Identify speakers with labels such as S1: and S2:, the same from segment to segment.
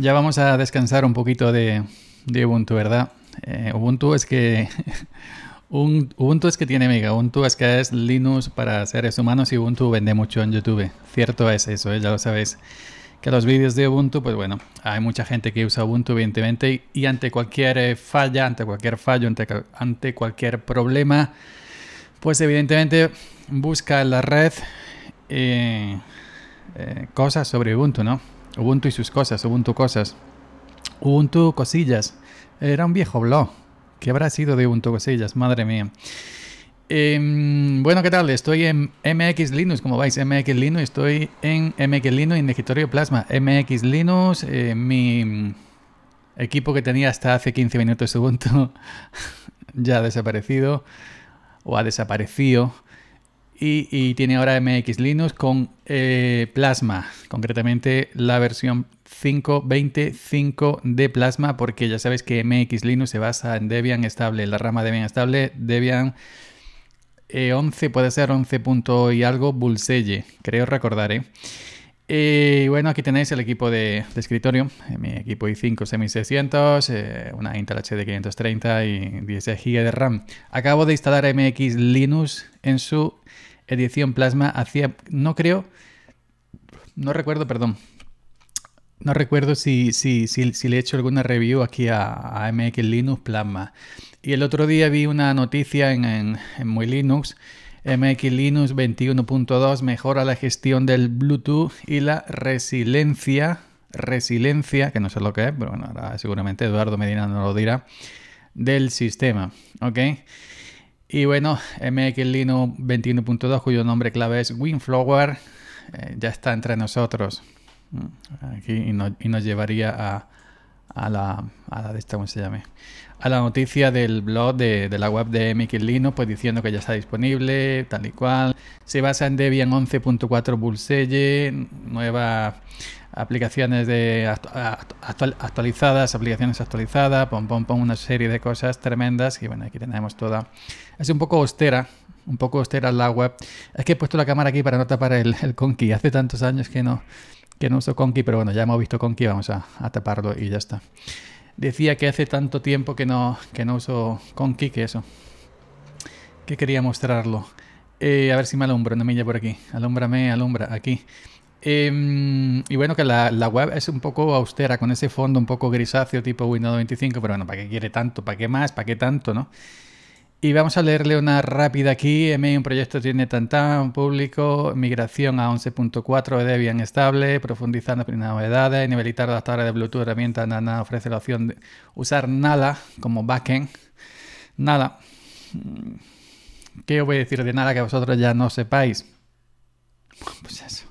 S1: Ya vamos a descansar un poquito de, Ubuntu, ¿verdad? Eh, Ubuntu es que... un, Ubuntu es que tiene mega, Ubuntu es que es Linux para seres humanos y Ubuntu vende mucho en YouTube. Cierto es eso, ¿eh? ya lo sabéis. Que los vídeos de Ubuntu, pues bueno, hay mucha gente que usa Ubuntu evidentemente y, ante cualquier eh, falla, ante cualquier fallo, ante, cualquier problema, pues evidentemente busca en la red cosas sobre Ubuntu, ¿no? Ubuntu y sus cosas, Ubuntu cosas. Ubuntu cosillas. Era un viejo blog. ¿Qué habrá sido de Ubuntu cosillas? Madre mía. Em, bueno, ¿qué tal? Estoy en MX Linux, como vais, MX Linux. Estoy en MX Linux en el escritorio Plasma. MX Linux, eh, mi equipo que tenía hasta hace 15 minutos Ubuntu ya ha desaparecido o ha desaparecido y, tiene ahora MX Linux con eh, Plasma, concretamente la versión 5.25 de Plasma, porque ya sabes que MX Linux se basa en Debian estable, la rama Debian estable, Debian 11, eh, puede ser 11. y algo, Bullseye, creo recordar, ¿eh? ¿eh? Y bueno, aquí tenéis el equipo de, escritorio, mi equipo i5 6600 una Intel HD 530 y 16 GB de RAM. Acabo de instalar MX Linux en su edición plasma hacía, no creo, no recuerdo, perdón, no recuerdo si, si, si, si, le he hecho alguna review aquí a, MX Linux Plasma. Y el otro día vi una noticia en, en, Muy Linux. MX Linux 21.2 mejora la gestión del Bluetooth y la resiliencia, resiliencia, que no sé lo que es, pero bueno, seguramente Eduardo Medina no lo dirá, del sistema. ¿Ok? Y bueno, MX Linux 21.2, cuyo nombre clave es WinFlower, eh, ya está entre nosotros. Mm, aquí y nos llevaría a a la, a de esta, ¿cómo se llame? A la noticia del blog de, la web de Mickey Lino. pues diciendo que ya está disponible, tal y cual. Se basa en Debian 11.4 Bullseye, nuevas aplicaciones de actualizadas, aplicaciones actualizadas, pom, pom, pom, una serie de cosas tremendas. Y bueno, aquí tenemos toda. Es un poco austera, un poco austera la web. Es que he puesto la cámara aquí para no tapar el, el conky. Hace tantos años que no que no uso Conky, pero bueno, ya hemos visto Conky, vamos a, taparlo y ya está. Decía que hace tanto tiempo que no, que no uso Conky que eso, que quería mostrarlo. Eh, a ver si me alumbro, no me por aquí. Alúmbrame, alumbra, aquí. Em, y bueno, que la, la, web es un poco austera, con ese fondo un poco grisáceo tipo Windows 25, pero bueno, ¿para qué quiere tanto? ¿Para qué más? ¿Para qué tanto? ¿No? Y vamos a leerle una rápida aquí. m un proyecto tiene tantán, público, migración a 11.4 e de Debian estable, profundizando en novedades, nivelitar las tareas de Bluetooth, herramienta nada, ofrece la opción de usar nada como backend. Nada. Mm, ¿Qué os voy a decir de nada que vosotros ya no sepáis? Pues eso.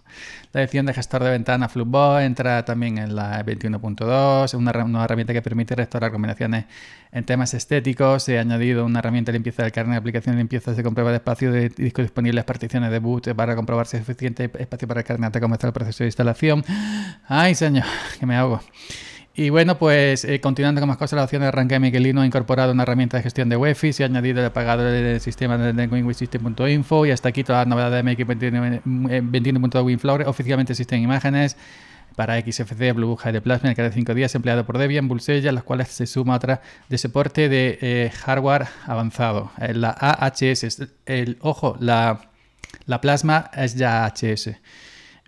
S1: La edición de gestor de ventana flubo entra también en la 21.2, e una, herramienta que permite restaurar combinaciones en temas estéticos. Se ha añadido una herramienta de limpieza del carnet aplicación de limpieza, de comprueba de espacio de disco disponible, particiones de boot para comprobar si es suficiente espacio para el carnet antes de comenzar el proceso de instalación. ¡Ay, señor! Que me ahogo. Y bueno, pues eh, continuando con más cosas, la opción de arranque de Miguelino ha incorporado una herramienta de gestión de Wi-Fi, se ha añadido el apagador del sistema de System.info y hasta aquí todas las novedades de MX21.winflower. WinFlower. Oficialmente existen imágenes para XFC, bluebuja de Plasma, cada que de 5 días empleado por Debian, Bulsella, las cuales se suma otra de soporte de eh, hardware avanzado. Eh, la AHS, el, ojo, la, la Plasma es ya AHS.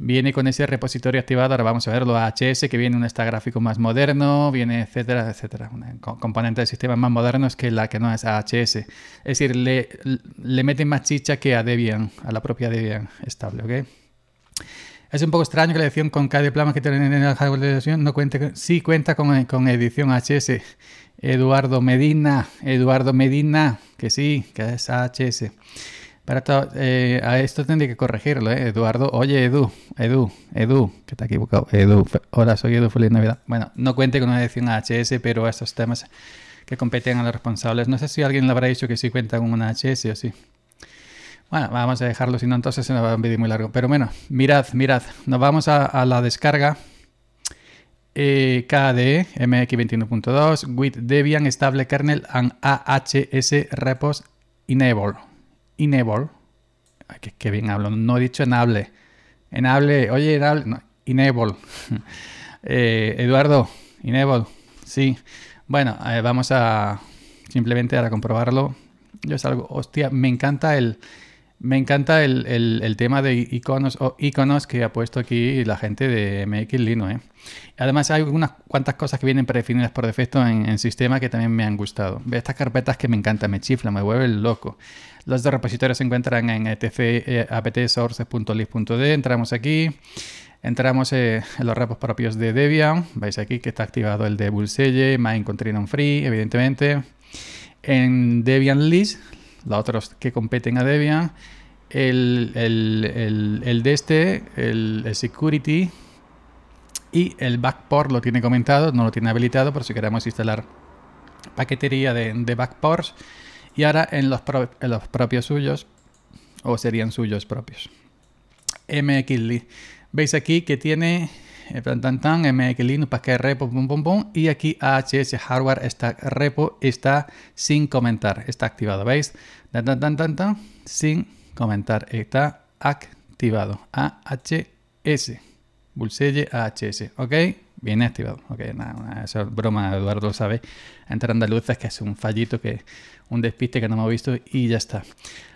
S1: Viene con ese repositorio activado, ahora vamos a verlo, AHS, que viene un está gráfico más moderno, viene etcétera, etcétera. Una componente de sistemas más modernos que la que no es AHS. Es decir, le, le meten más chicha que a Debian, a la propia Debian estable, ¿ok? Es un poco extraño que la edición con KDE Plasma que tienen en el hardware de edición no cuente, sí cuenta con, edición HS. Eduardo Medina, Eduardo Medina, que sí, que es HS. Eh, a esto tendría que corregirlo, eh, Eduardo. Oye, Edu, Edu, Edu, que te ha equivocado. Edu, hola, soy Edu, feliz Navidad. Bueno, no cuente con una edición HS, pero estos temas que competen a los responsables. No sé si alguien le habrá dicho que sí cuenta con una HS o sí. Bueno, vamos a dejarlo, si no, entonces se nos va a un vídeo muy largo. Pero bueno, mirad, mirad. Nos vamos a, la descarga. Eh, KDE, MX21.2, with Debian Stable Kernel and AHS Repos Enable enable. que, bien hablo. No he dicho enable. Enable. Oye, enable. Eh, Eduardo, enable. Sí. Bueno, eh, vamos a simplemente ahora comprobarlo. Yo salgo. Hostia, me encanta el. Me encanta el, tema de iconos o iconos que ha puesto aquí la gente de MX Linux. Eh. Además, hay unas cuantas cosas que vienen predefinidas por defecto en, el sistema que también me han gustado. ve Estas carpetas que me encantan, me chifla, me vuelve loco. Los dos repositorios se encuentran en etc.apt.sources.list.d. E Entramos aquí. Entramos eh, en los repos propios de Debian. Veis aquí que está activado el de Bullseye, Main Free, evidentemente. En Debian List, los otros que competen a Debian, el, de este, el, Security y el Backport lo tiene comentado, no lo tiene habilitado, por si queremos instalar paquetería de, de Backports, y ahora en los, los propios suyos, o serían suyos propios. MXLi. Veis aquí que tiene eh, tan tan tan para que repo pum pum pum y aquí ahs hardware está repo está sin comentar está activado veis tan tan tan tan, sin comentar está activado ahs bulseye ahs ok viene activado. Ok, nada, esa broma, Eduardo lo sabe. Entre andaluces que es un fallito, que un despiste que no hemos visto y ya está.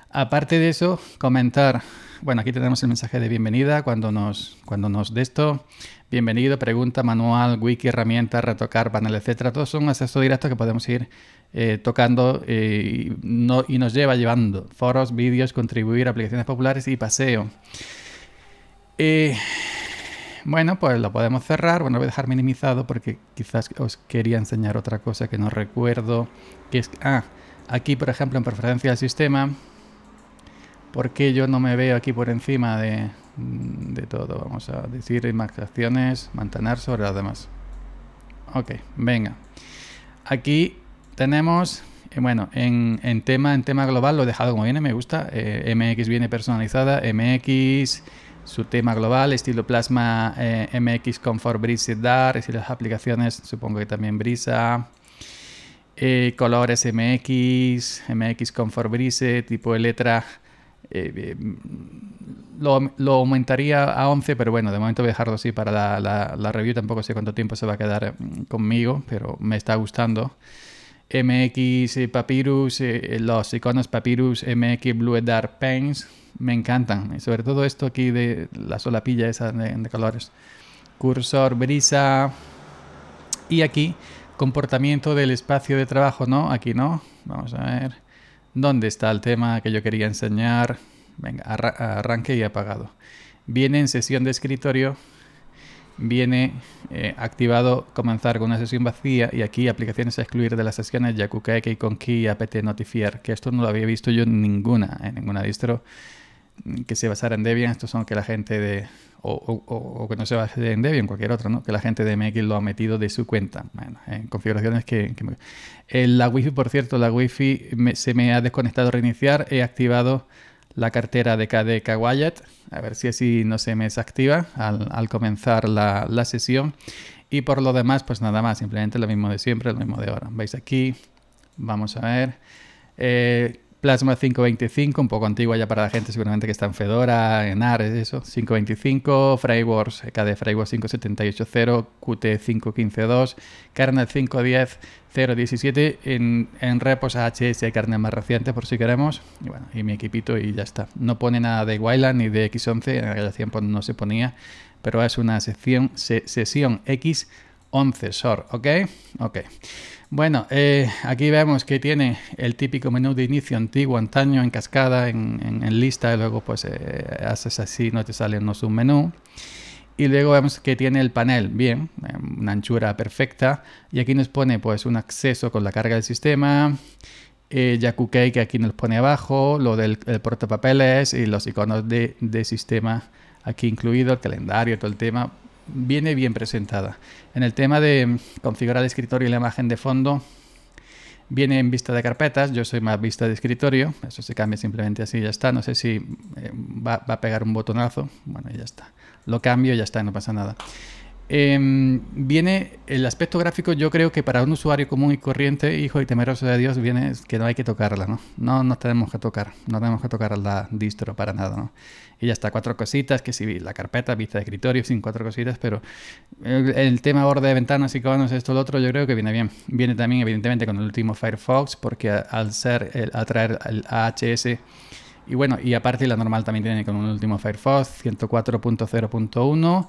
S1: Aparte de eso, comentar. Bueno, aquí tenemos el mensaje de bienvenida cuando nos, cuando nos de esto. Bienvenido, pregunta, manual, wiki, herramienta, retocar, panel, etcétera. Todos son accesos directos que podemos ir eh, tocando eh, y, y nos lleva llevando foros, vídeos, contribuir, aplicaciones populares y paseo. Eh, bueno, pues lo podemos cerrar. Bueno, lo voy a dejar minimizado porque quizás os quería enseñar otra cosa que no recuerdo. Que es, ah, aquí por ejemplo en preferencia del sistema, ¿por qué yo no me veo aquí por encima de, todo? Vamos a decir imaginaciones, mantener sobre las demás. Ok, venga. Aquí tenemos eh, bueno, en, tema, en tema global lo he dejado como viene, me gusta. Eh, MX viene personalizada, MX, su tema global, estilo Plasma eh, MX Comfort Breeze Dark, y las aplicaciones, supongo que también Brisa. Eh, colores MX, MX Comfort brise tipo de letra. Eh, mm, lo, aumentaría a 11, pero bueno, de momento voy a dejarlo así para la, la, la review. Tampoco sé cuánto tiempo se va a quedar mm, conmigo, pero me está gustando. MX eh, Papyrus, eh, eh, los iconos Papyrus, MX Blue Dark Paints, me encantan. Y sobre todo esto aquí de la solapilla esa de, colores. Cursor, brisa. Y aquí, comportamiento del espacio de trabajo, ¿no? Aquí no. Vamos a ver. ¿Dónde está el tema que yo quería enseñar? Venga, arranque y apagado. Viene en sesión de escritorio viene eh, activado comenzar con una sesión vacía y aquí aplicaciones a excluir de las sesiones Yakukaeke y Conky, apt notifier, que esto no lo había visto yo en ninguna, en eh, ninguna distro mm, que se basara en Debian, estos son que la gente de, o, o, que no se base en Debian, cualquier otro, ¿no? que la gente de MX lo ha metido de su cuenta, bueno, en eh, configuraciones que... que la Wi-Fi, por cierto, la Wi-Fi se me ha desconectado reiniciar, he activado la cartera de KDK Wallet, a ver si así no se me desactiva al, comenzar la, sesión. Y por lo demás, pues nada más, simplemente lo mismo de siempre, lo mismo de ahora. Veis aquí, vamos a ver. Eh, Plasma 525, un poco antigua ya para la gente seguramente que está en Fedora, en Ares, eso, 525, Frameworks, KD Frameworks 5780, Qt 5152, Kernel 510, 017, en, en repos HS Kernel más reciente por si queremos, y bueno, y mi equipito y ya está. No pone nada de Wayland ni de X11, en aquel tiempo no se ponía, pero es una sesión X11 SOR, ¿ok? Ok. Bueno, eh, aquí vemos que tiene el típico menú de inicio antiguo, antaño, en cascada, en, lista, y luego pues eh, haces así, no te sale un menú. Y luego vemos que tiene el panel, bien, em, una anchura perfecta. Y aquí nos pone pues un acceso con la carga del sistema, eh, que aquí nos pone abajo, lo del portapapeles y los iconos de, sistema aquí incluido, el calendario, todo el tema, viene bien presentada. En el tema de configurar el escritorio y la imagen de fondo, viene en vista de carpetas, yo soy más vista de escritorio, eso se cambia simplemente así, y ya está, no sé si eh, va, va a pegar un botonazo, bueno, ya está, lo cambio, ya está, no pasa nada. Em, viene el aspecto gráfico, yo creo que para un usuario común y corriente, hijo y temeroso de Dios, viene que no hay que tocarla, ¿no? No nos tenemos que tocar, no tenemos que tocar la distro para nada, ¿no? Y ya está, cuatro cositas, que si la carpeta, vista de escritorio, sin cuatro cositas, pero eh, el, tema borde de ventanas, y iconos, esto, lo otro, yo creo que viene bien. Viene también, evidentemente, con el último Firefox, porque al ser, al traer el AHS... Y bueno, y aparte la normal también tiene con un último Firefox 104.0.1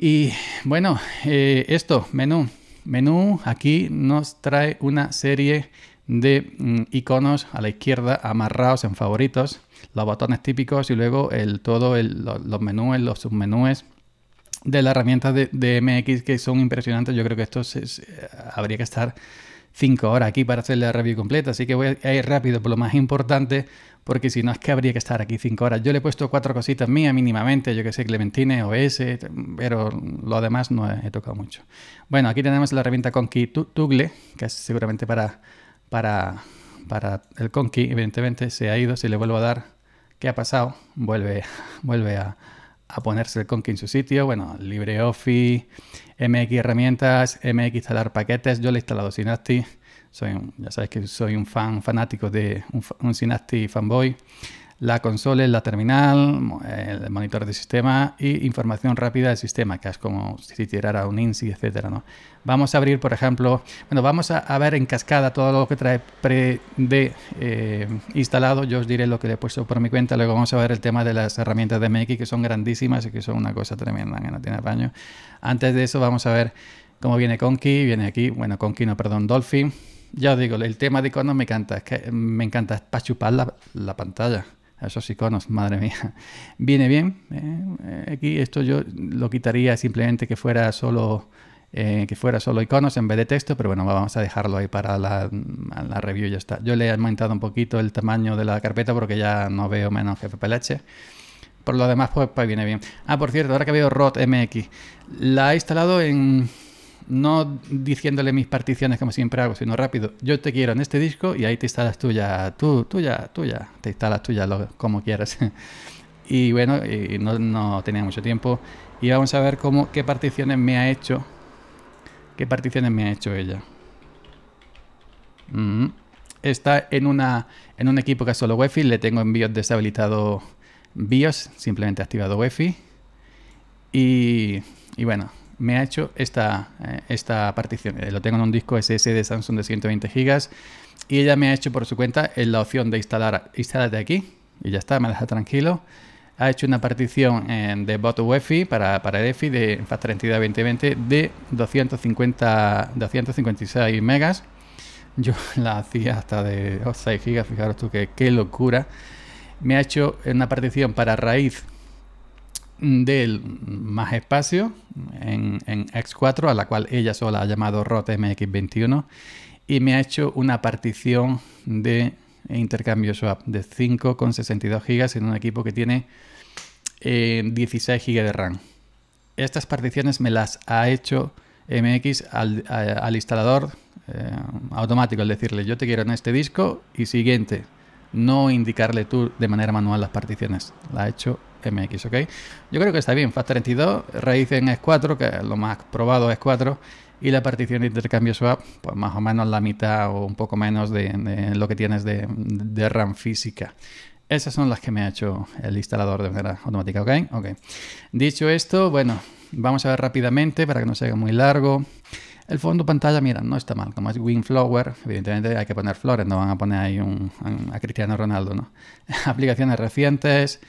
S1: y bueno, eh, esto, menú. Menú aquí nos trae una serie de mm, iconos a la izquierda amarrados en favoritos, los botones típicos y luego el, todo los, menús, los submenús de la herramienta de, MX que son impresionantes. Yo creo que esto habría que estar 5 horas aquí para hacer la review completa, así que voy a ir rápido por lo más importante, porque si no es que habría que estar aquí cinco horas. Yo le he puesto cuatro cositas mías mínimamente, yo que sé, Clementine, OS, pero lo demás no he, tocado mucho. Bueno, aquí tenemos la herramienta conki Tugle, que es seguramente para, para, para el Conky, evidentemente se ha ido, si le vuelvo a dar, ¿qué ha pasado? Vuelve, vuelve a a ponerse el que en su sitio. Bueno, LibreOffice, MX herramientas, MX instalar paquetes. Yo le he instalado Synaptic. Soy ya sabéis que soy un fan fanático de un, un fanboy la consola, la terminal, el monitor de sistema y información rápida del sistema, que es como si tirara un INSI, etcétera, ¿no? Vamos a abrir, por ejemplo, bueno, vamos a, ver en cascada todo lo que trae pre de eh, instalado. Yo os diré lo que le he puesto por mi cuenta. Luego vamos a ver el tema de las herramientas de MX, que son grandísimas y que son una cosa tremenda, que no tiene paño. Antes de eso, vamos a ver cómo viene Conky. Viene aquí, bueno, Conky no, perdón, Dolphin. Ya os digo, el tema de iconos me encanta, es que me encanta para chupar la pantalla esos iconos, madre mía. Viene bien. Eh, aquí esto yo lo quitaría simplemente que fuera solo eh, que fuera solo iconos en vez de texto, pero bueno, vamos a dejarlo ahí para la, la, review ya está. Yo le he aumentado un poquito el tamaño de la carpeta porque ya no veo menos FPLH. Por lo demás, pues, pues, viene bien. Ah, por cierto, ahora que veo ROT MX, la he instalado en no diciéndole mis particiones como siempre hago, sino rápido, yo te quiero en este disco y ahí te instalas tuya, tú, tuya, tuya, te instalas tuya como quieras. y bueno, no, tenía mucho tiempo y vamos a ver cómo, qué particiones me ha hecho, qué particiones me ha hecho ella. Mm-hmm. Está en, una, en un equipo que es solo Wi-Fi, le tengo en BIOS deshabilitado BIOS, simplemente activado Wi-Fi. y bueno, me ha hecho esta, eh, esta partición. Eh, lo tengo en un disco SS de Samsung de 120 GB y ella me ha hecho por su cuenta en la opción de instalar, de aquí y ya está, me deja tranquilo. Ha hecho una partición en, eh, de bot para, para EFI de fast Entidad 2020 de 250, 256 megas. Yo la hacía hasta de 6 gigas, fijaros tú que qué locura. Me ha hecho una partición para raíz del más espacio en, X4, a la cual ella sola ha llamado mx 21 y me ha hecho una partición de intercambio swap de 5,62 GB en un equipo que tiene 16 eh, GB de RAM. Estas particiones me las ha hecho MX al, instalador eh, automático, al decirle yo te quiero en este disco y siguiente. No indicarle tú de manera manual las particiones, la ha hecho MX, ¿ok? Yo creo que está bien, FAT32, raíz en s 4, que es lo más probado es 4, y la partición de intercambio swap, pues más o menos la mitad o un poco menos de, lo que tienes de, RAM física. Esas son las que me ha hecho el instalador de manera automática, ¿ok? Ok. Dicho esto, bueno, vamos a ver rápidamente para que no sea muy largo. El fondo pantalla, mira, no está mal. Como es Winflower, evidentemente hay que poner flores, no van a poner ahí un, a Cristiano Ronaldo, ¿no? Aplicaciones recientes,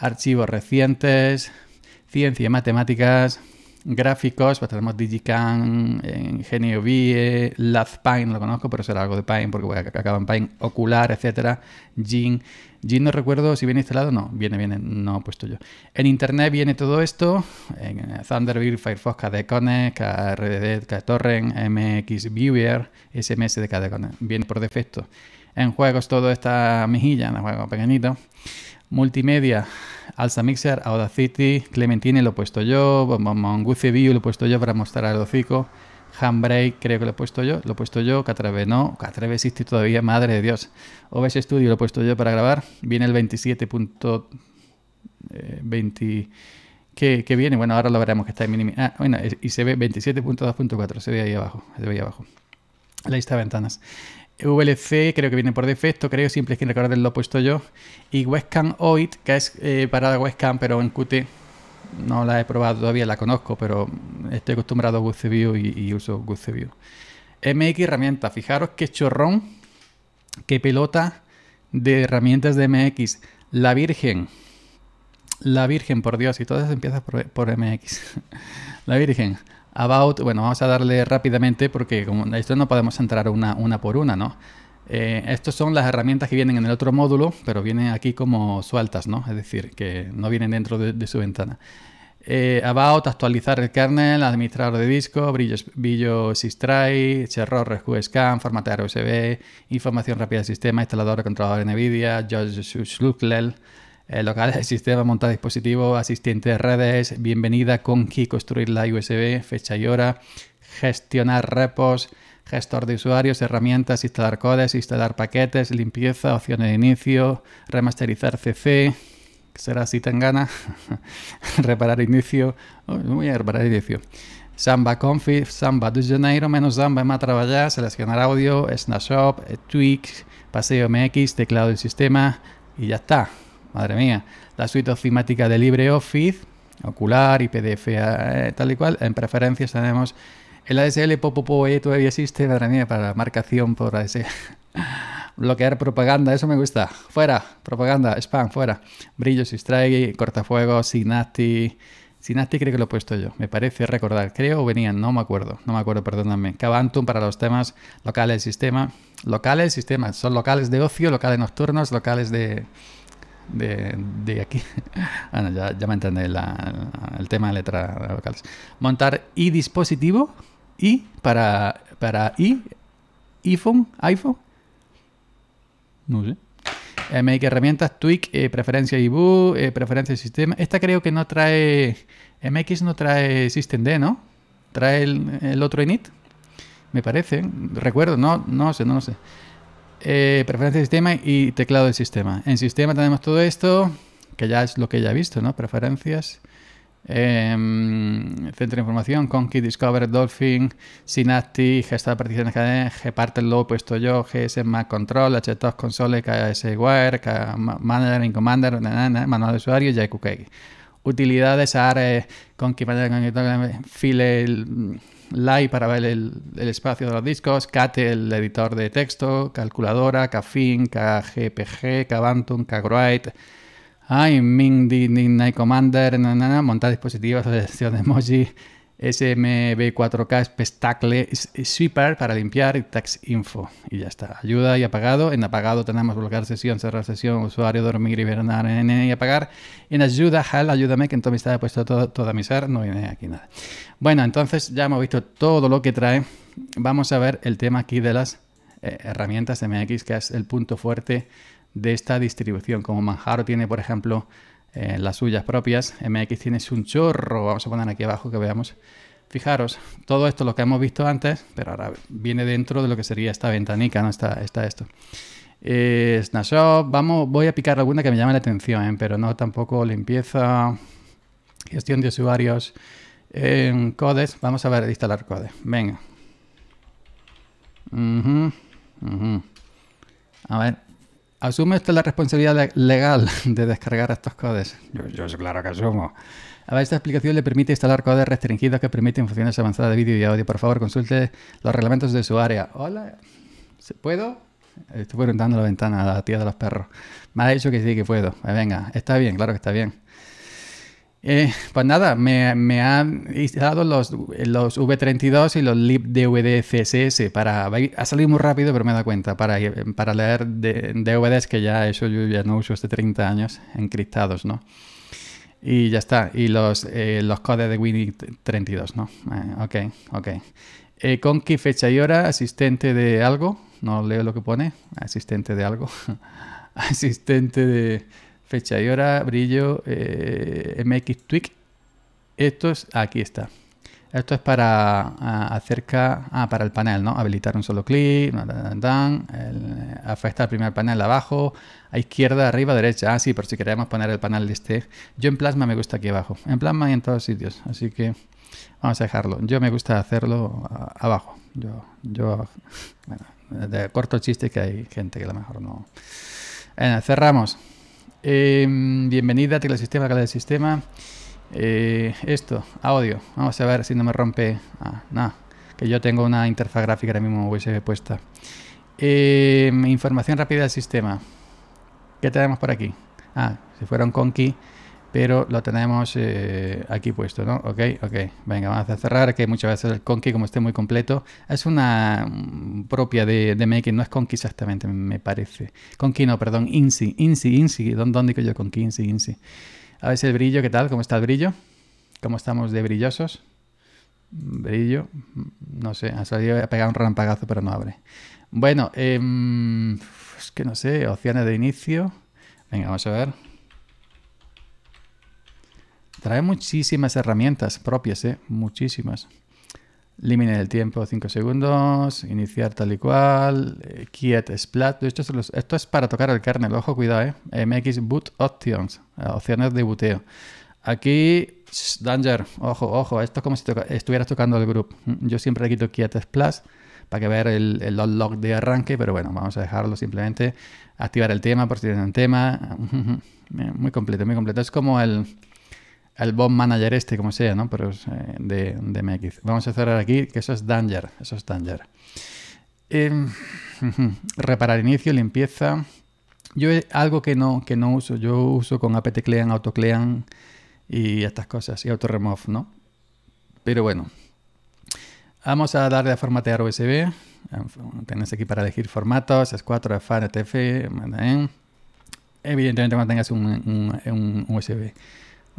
S1: archivos recientes, ciencia y matemáticas, gráficos, pues tenemos DigiCam, eh, Genio VIE, LazPine, lo conozco, pero será algo de Pine porque voy en Pine, Ocular, etcétera, Gin. Gin no recuerdo si viene instalado, no, viene, viene, no he puesto yo. En internet viene todo esto, en Thunderbird, Firefox, KDConnect, KRDD, KTorrent, MX Viewer, SMS de Connect, viene por defecto. En juegos todo esta mejilla, en juegos pequeñitos. Multimedia, Alsa Mixer, Audacity, Clementine lo he puesto yo, Mongoose View lo he puesto yo para mostrar al hocico, Handbrake creo que lo he puesto yo, lo he puesto yo, Catrave no, Catrave existe todavía, madre de Dios. OBS Studio lo he puesto yo para grabar, viene el 27.20... Que, que, viene. Bueno, ahora lo veremos que está en mínimo. Ah, bueno, y se ve 27.2.4, se ve ahí abajo, se ve ahí abajo. La lista de ventanas. VLC creo que viene por defecto, creo, simple, es que recordarlo lo he puesto yo. Y Webcam OIT, que es para eh, parada pero en Qt no la he probado todavía, la conozco, pero estoy acostumbrado a GOOSEVIEW y, y uso View MX herramienta, fijaros qué chorrón, qué pelota de herramientas de MX. La Virgen, la Virgen, por Dios, y todas empiezas por MX. la Virgen, About, bueno, vamos a darle rápidamente porque como esto no podemos entrar una, por una, ¿no? Eh, estas son las herramientas que vienen en el otro módulo, pero vienen aquí como sueltas, ¿no? Es decir, que no vienen dentro de, su ventana. Eh, about, actualizar el kernel, administrador de disco, brillo error, Cherror, scan, formatear USB, información rápida del sistema, instalador, controlador NVIDIA, George Schlucklel, eh, local sistema, montar dispositivo, asistente de redes, bienvenida, con qué construir la USB, fecha y hora, gestionar repos, gestor de usuarios, herramientas, instalar codes, instalar paquetes, limpieza, opciones de inicio, remasterizar CC, será si tan ganas, reparar inicio, muy oh, voy a reparar inicio. Samba Config, Samba de Janeiro, menos Samba, más trabajar, seleccionar audio, Snapshot, tweaks Paseo MX, teclado del sistema y ya está madre mía, la suite ofimática de LibreOffice, Ocular y PDF eh, tal y cual. En preferencias tenemos el ASL Popopo eh, todavía existe, madre mía, para marcación por ASL. Bloquear propaganda, eso me gusta. Fuera, propaganda, spam, fuera. y Strike, Cortafuegos, Sinasti. Sinasti creo que lo he puesto yo, me parece recordar. Creo o venían, no me acuerdo, no me acuerdo, perdóname. Cabantum para los temas locales del sistema. Locales, sistemas, son locales de ocio, locales nocturnos, locales de de, aquí. ya, me entendé el tema de letras vocales. Montar y dispositivo y para, para i, iPhone, iPhone. No sé. Eh, herramientas, tweak, preferencia IBU, eh, preferencia de eh, sistema. Esta creo que no trae. MX no trae system d ¿no? Trae el, el otro init. Me parece. Recuerdo, no, no sé, no lo sé eh, preferencia de sistema y teclado del sistema. En sistema tenemos todo esto, que ya es lo que ya he visto, ¿no? Preferencias. Em, centro de información, Conky, Discover, Dolphin, Synaptic, gestor de particiones KDE, Gparted lo he puesto yo, GS Mac Control, 2 Console, KS Wire, K Manager, Manual de usuario y JQK utilidades a áreas con que file el mm, live para ver el, el, espacio de los discos, cate el editor de texto, calculadora, Kfin, KGPG, Kvantum, Kgrite, Ay, Mindy, Commander, montar dispositivos, selección de emoji, SMB4K Spectacle Sweeper para limpiar y Tax Info. Y ya está. Ayuda y apagado. En apagado tenemos bloquear sesión, cerrar sesión, usuario, dormir, hibernar en, y apagar. En ayuda, HAL, ayúdame, que en entonces estaba puesto toda mi ser. No viene aquí nada. Bueno, entonces ya hemos visto todo lo que trae. Vamos a ver el tema aquí de las eh, herramientas MX, que es el punto fuerte de esta distribución. Como Manjaro tiene, por ejemplo, eh, las suyas propias. MX tienes un chorro, vamos a poner aquí abajo que veamos. Fijaros, todo esto lo que hemos visto antes, pero ahora viene dentro de lo que sería esta ventanica, ¿no? Está, está esto. Eh, snapshot, vamos, voy a picar alguna que me llame la atención, ¿eh? pero no tampoco limpieza, gestión de usuarios, en codes, vamos a ver, instalar codes, venga. A ver, ¿Asume usted la responsabilidad legal de descargar estos codes? Yo, claro que asumo. A ver, esta explicación le permite instalar codes restringidos que permiten funciones avanzadas de vídeo y audio. Por favor, consulte los reglamentos de su área. Hola, ¿se ¿puedo? Estoy preguntando la ventana a la tía de los perros. Me ha dicho que sí, que puedo. Eh, venga, está bien, claro que está bien. Eh, pues nada, me, han instalado los, los V32 y los DVD CSS para... Ha salido muy rápido, pero me da cuenta, para, para leer DVDs que ya eso yo ya no uso hace este 30 años, encriptados, ¿no? Y ya está, y los, eh, los codes de Win32, ¿no? Eh, ok, ok. ¿Con qué fecha y hora? Asistente de algo, no leo lo que pone, asistente de algo, asistente de fecha y hora, brillo, eh, MX Tweak. Esto es, aquí está. Esto es para ah, acerca, ah, para el panel, ¿no? Habilitar un solo clic, eh, afecta al primer panel abajo, a izquierda, arriba, derecha. Ah, sí, por si queremos poner el panel de este. Yo en Plasma me gusta aquí abajo. En Plasma y en todos sitios. Así que vamos a dejarlo. Yo me gusta hacerlo ah, abajo. Yo, yo, bueno, de corto chiste que hay gente que a lo mejor no. Eh, cerramos. Eh, bienvenida a Telesistema, Cala del Sistema. Eh, esto, audio. Vamos a ver si no me rompe. Ah, que yo tengo una interfaz gráfica ahora mismo USB puesta. Em, información rápida del sistema. ¿Qué tenemos por aquí? Ah, si fueron un conky, pero lo tenemos eh, aquí puesto, ¿no? Ok, ok, venga, vamos a cerrar, que muchas veces el conki, como esté muy completo, es una mm, propia de, making, no es conki exactamente, me parece. Conki no, perdón, insi, insi, insi, ¿dónde digo yo conky, insi, insi? A ver si el brillo, ¿qué tal? ¿Cómo está el brillo? ¿Cómo estamos de brillosos? Brillo, mm, no sé, ha salido a pegar un rampagazo, pero no abre. Bueno, em, es que no sé, opciones de inicio. Venga, vamos a ver. Trae muchísimas herramientas propias, ¿eh? Muchísimas. Límite del tiempo 5 segundos, iniciar tal y cual, eh, Quiet Splash. Splat. Esto es, para tocar el kernel, ojo, cuidado, ¿eh? MX Boot Options, eh, opciones de buteo. Aquí, Danger, ojo, ojo, esto es como si estuvieras tocando el group. Yo siempre le quito Quiet Splash para que vea el, el log de arranque, pero bueno, vamos a dejarlo simplemente. Activar el tema por si tienen tema. Muy completo, muy completo. Es como el al bot manager este, como sea, ¿no? Pero es eh, de, MX. Vamos a cerrar aquí, que eso es danger, eso es danger. Em, reparar inicio, limpieza. Yo eh, algo que no, que no uso, yo uso con apt-clean, autoclean y estas cosas, y auto-remove, ¿no? Pero bueno, vamos a darle a formatear USB. Em, tenés aquí para elegir formatos, S4, FAN, TF, evidentemente mantengas un USB.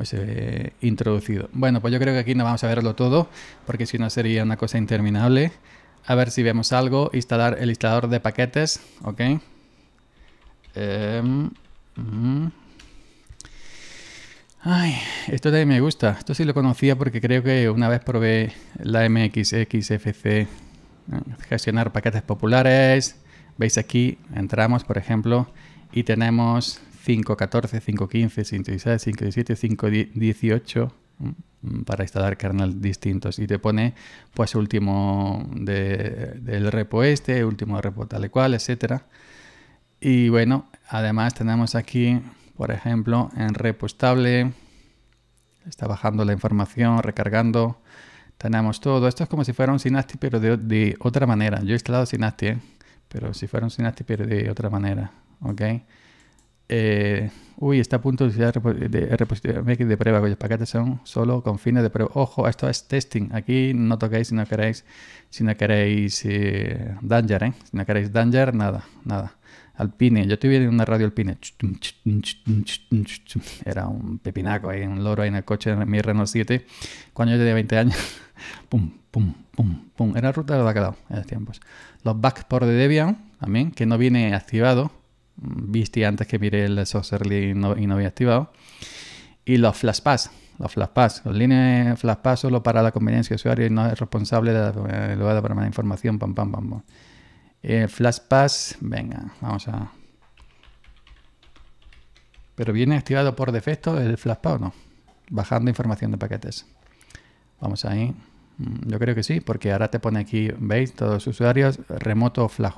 S1: Pues, eh, introducido. Bueno, pues yo creo que aquí no vamos a verlo todo, porque si no sería una cosa interminable. A ver si vemos algo. Instalar el instalador de paquetes, ¿ok? Em, mm. Ay, esto también me gusta. Esto sí lo conocía porque creo que una vez probé la MXXFC eh, gestionar paquetes populares. Veis aquí, entramos por ejemplo y tenemos 5.14, 5.15, 5.16, 5.17, 5.18 para instalar kernel distintos y te pone pues último del repo este, último repo tal y cual, etcétera. Y bueno, además tenemos aquí, por ejemplo, en repo estable, está bajando la información, recargando, tenemos todo. Esto es como si fuera un Synaptic, pero de, otra manera. Yo he instalado Synaptic, ¿eh? pero si fuera un Synaptic, pero de otra manera, ¿ok? Eh, uy, está a punto de de repositorio de, prueba, cuyos paquetes son solo con fines de prueba. Ojo, esto es testing. Aquí no toquéis si no queréis, si no queréis eh, danger, ¿eh? Si no queréis danger, nada, nada. Alpine, yo estuve en una radio alpine. Era un pepinaco ¿eh? un loro en el coche, en mi Renault 7, cuando yo tenía 20 años. pum, Era ruta de la que en los tiempos. Los backports de Debian, también, que no viene activado viste antes que miré el software y no, y había activado. Y los pass. los flashpass, los líneas flashpass solo para la conveniencia de usuario y no es responsable de la información, eh, pam, pam, pam, pam. Eh, flash flashpass, venga, vamos a... Pero viene activado por defecto el flashpass o no? Bajando información de paquetes. Vamos ahí. Mm, yo creo que sí, porque ahora te pone aquí, ¿veis? Todos los usuarios, remoto flash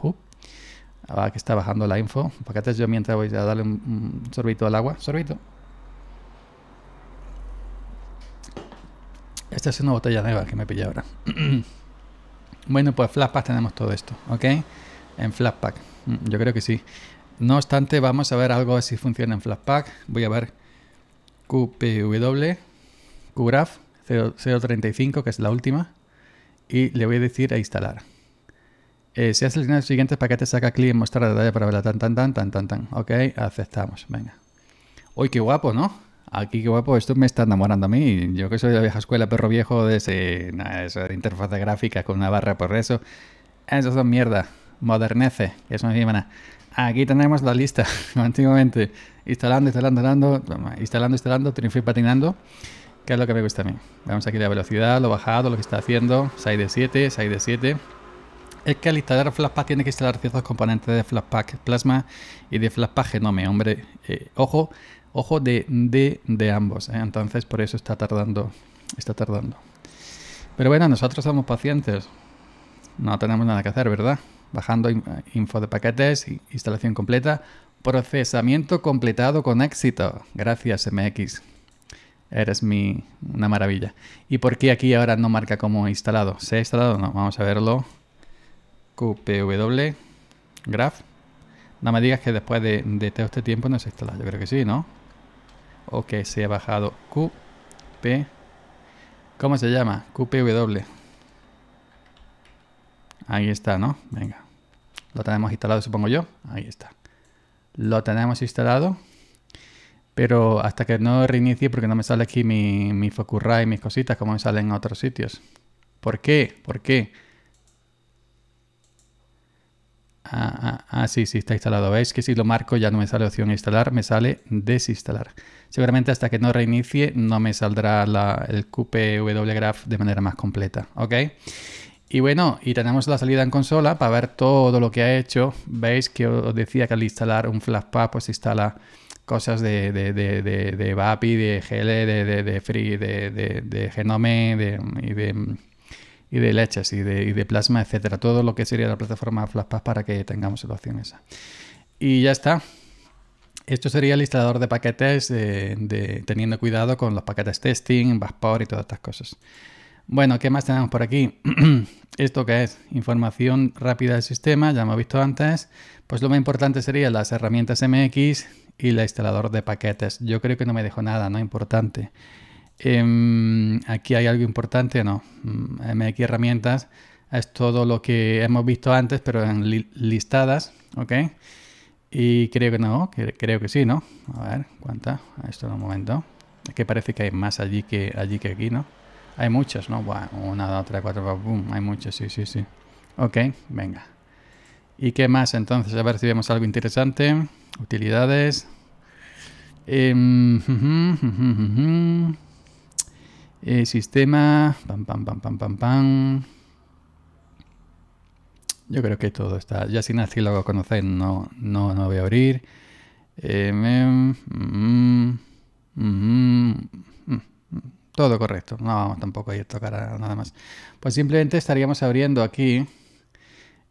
S1: Ahora que está bajando la info. Para yo mientras voy a darle un, sorbito al agua. Sorbito. Esta es una botella nueva que me pillé ahora. bueno, pues Flashpack tenemos todo esto, ¿ok? En Flashpack. Mm, yo creo que sí. No obstante, vamos a ver algo si funciona en Flashpack. Voy a ver QPW, QGraph 035, que es la última. Y le voy a decir a instalar. Eh, si haces el siguiente paquete, saca clic en mostrar detalle para verla. Tan, tan, tan, tan, tan, tan. Ok, aceptamos. Venga. Uy, qué guapo, ¿no? Aquí qué guapo, esto me está enamorando a mí. Yo que soy de la vieja escuela, perro viejo, de ese, interfaz gráfica con una barra por eso. Eso son mierda. Modernece, es eso no Aquí tenemos la lista, antiguamente, Instalando, instalando, instalando, instalando, instalando, triunfé patinando. Que es lo que me gusta a mí. Vamos aquí la velocidad, lo bajado, lo que está haciendo. 6 de 7, 6 de 7 es que al instalar Flashpack tiene que instalar ciertos componentes de Flashpack Plasma y de Flashpack Genome. Hombre, eh, ojo, ojo de, de, de ambos. ¿eh? Entonces por eso está tardando. Está tardando. Pero bueno, nosotros somos pacientes. No tenemos nada que hacer, ¿verdad? Bajando eh, info de paquetes, instalación completa, procesamiento completado con éxito. Gracias, MX. Eres mi, una maravilla. ¿Y por qué aquí ahora no marca como instalado? ¿Se ha instalado? No, vamos a verlo. QPW graph. No me digas que después de, todo este tiempo no se instalado, Yo creo que sí, ¿no? O que se ha bajado QP. ¿Cómo se llama? QPW. Ahí está, ¿no? Venga. Lo tenemos instalado, supongo yo. Ahí está. Lo tenemos instalado. Pero hasta que no reinicie, porque no me sale aquí mi, mi y mis cositas como me salen en otros sitios. ¿Por qué? ¿Por qué? Ah, ah, ah, sí, sí, está instalado. Veis que si lo marco ya no me sale opción instalar, me sale desinstalar. Seguramente hasta que no reinicie no me saldrá la, el QPW Graph de manera más completa. ¿Ok? Y bueno, y tenemos la salida en consola para ver todo lo que ha hecho. Veis que os decía que al instalar un para pues instala cosas de, de, de, de, de VAPI, de GL, de, de, de Free, de, Genome y de y de leches y de, plasma, etcétera. Todo lo que sería la plataforma flashpass para que tengamos situación esa. Y ya está. Esto sería el instalador de paquetes de, teniendo cuidado con los paquetes testing, vaspor y todas estas cosas. Bueno, ¿qué más tenemos por aquí? ¿Esto que es? Información rápida del sistema, ya hemos visto antes. Pues lo más importante serían las herramientas MX y el instalador de paquetes. Yo creo que no me dejo nada, no importante. Em, aquí hay algo importante, no. MX mm, herramientas es todo lo que hemos visto antes, pero en listadas, ¿ok? Y creo que no, creo que sí, ¿no? A ver, ¿cuántas? Esto en un momento. Es que parece que hay más allí que, allí que aquí, ¿no? Hay muchas, ¿no? una, dos, tres, cuatro, boom, hay muchas, sí, sí, sí. Ok, venga. ¿Y qué más entonces? A ver si vemos algo interesante. Utilidades. Em, Eh, sistema. Pam, pam, pam, pam, pam, pam. Yo creo que todo está. Ya sin así lo conocéis, no, no, no voy a abrir. Eh, mm, mm, mm, todo correcto. No vamos tampoco a ir a tocar nada más. Pues simplemente estaríamos abriendo aquí.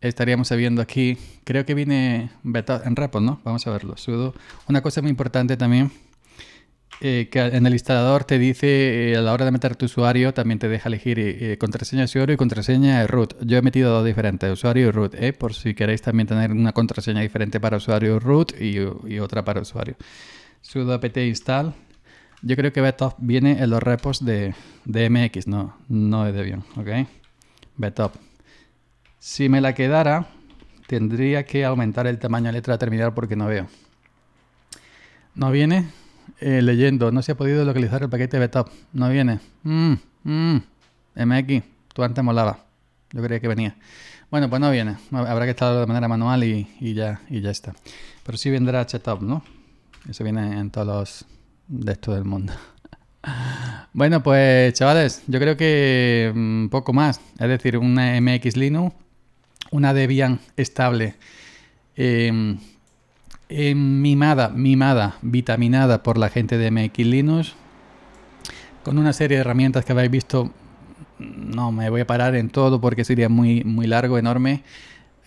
S1: Estaríamos abriendo aquí. Creo que viene en repos, ¿no? Vamos a verlo. Sudo. Una cosa muy importante también eh, que en el instalador te dice eh, a la hora de meter tu usuario, también te deja elegir eh, contraseña usuario y contraseña root. Yo he metido dos diferentes, usuario y root, por si queréis también tener una contraseña diferente para usuario root y, otra para usuario. sudo apt install. Yo creo que BetOp viene en los repos de, MX, no, no es de Debian, ¿ok? BetOp. Si me la quedara, tendría que aumentar el tamaño de letra terminal porque no veo. No viene, eh, leyendo, no se ha podido localizar el paquete VTOP, No viene. MX, mm, mm. tú antes molaba. Yo creía que venía. Bueno, pues no viene. Habrá que estarlo de manera manual y, ya, y ya está. Pero sí vendrá HTOP, ¿no? Eso viene en todos los de esto del mundo. Bueno, pues chavales, yo creo que mm, poco más. Es decir, una MX Linux, una Debian estable. Em, eh, mimada, mimada, vitaminada por la gente de MX con una serie de herramientas que habéis visto. No me voy a parar en todo porque sería muy, muy largo, enorme.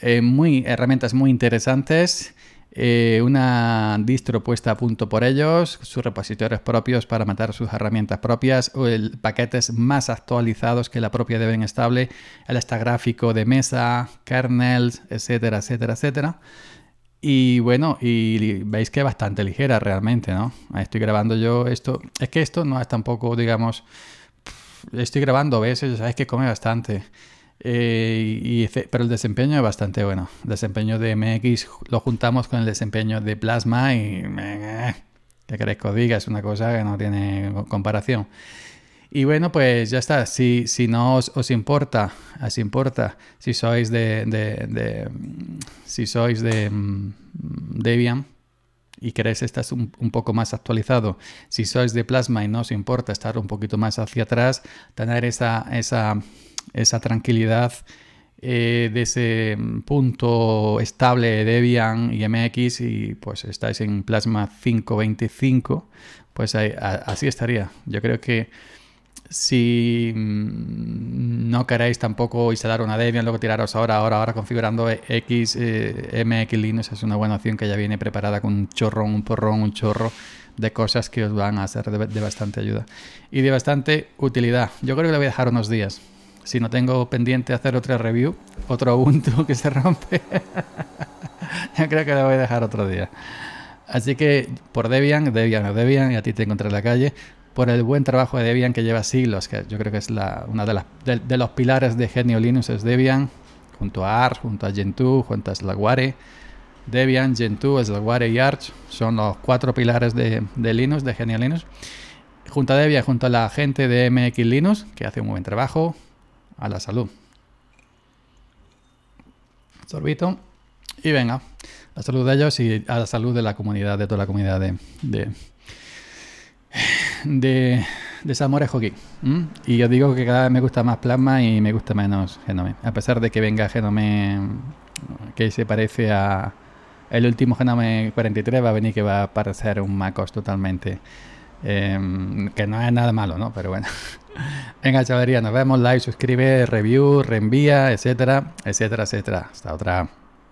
S1: Eh, muy, herramientas muy interesantes. Eh, una distro puesta a punto por ellos, sus repositorios propios para matar sus herramientas propias, o el, paquetes más actualizados que la propia deben estable, el está gráfico de mesa, kernels, etcétera, etcétera, etcétera. Y bueno, y veis que es bastante ligera realmente, ¿no? estoy grabando yo esto. Es que esto no es tampoco, digamos, estoy grabando a veces, sabes que come bastante. Eh, y, pero el desempeño es bastante bueno. El desempeño de MX lo juntamos con el desempeño de Plasma y... Eh, ¿Qué queréis que os diga? Es una cosa que no tiene comparación. Y bueno, pues ya está. Si, si no os, importa, así importa, si sois de, si sois de mm, Debian y queréis estar un, poco más actualizado, si sois de Plasma y no os importa estar un poquito más hacia atrás, tener esa, esa, esa tranquilidad eh, de ese punto estable Debian y MX y pues estáis en Plasma 525, pues así estaría. Yo creo que si mm, no queréis tampoco instalar una Debian, luego tiraros ahora, ahora, ahora configurando X, eh, MX Linux es una buena opción que ya viene preparada con un chorrón, un porrón, un chorro de cosas que os van a hacer de, bastante ayuda y de bastante utilidad. Yo creo que la voy a dejar unos días. Si no tengo pendiente hacer otra review, otro Ubuntu que se rompe, yo creo que la voy a dejar otro día. Así que por Debian, Debian o Debian, y a ti te encontré en la calle por el buen trabajo de Debian que lleva siglos, que yo creo que es la, una de, las, de, los pilares de Genio Linux es Debian, junto a Arch, junto a Gentoo, junto a Slackware. Debian, Gentoo, Slackware y Arch son los cuatro pilares de, Linux, de Genio Linux. Junto a Debian, junto a la gente de MX Linux, que hace un buen trabajo, a la salud. Sorbito. Y venga, a la salud de ellos y a la salud de la comunidad, de toda la comunidad de de, de Zamora Hockey. Y yo digo que cada vez me gusta más Plasma y me gusta menos Genome. A pesar de que venga Genome, que se parece a. El último Genome 43 va a venir que va a parecer un Macos totalmente. Em, que no es nada malo, ¿no? Pero bueno. Venga, chavalería, nos vemos. Like, suscribe, review, reenvía, etcétera, etcétera, etcétera. Hasta otra.